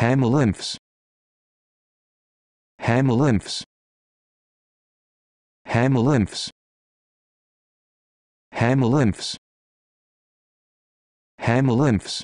Hamalimphs. Hamalimphs. Hamalimphs. Hamalimphs. Hamalimphs.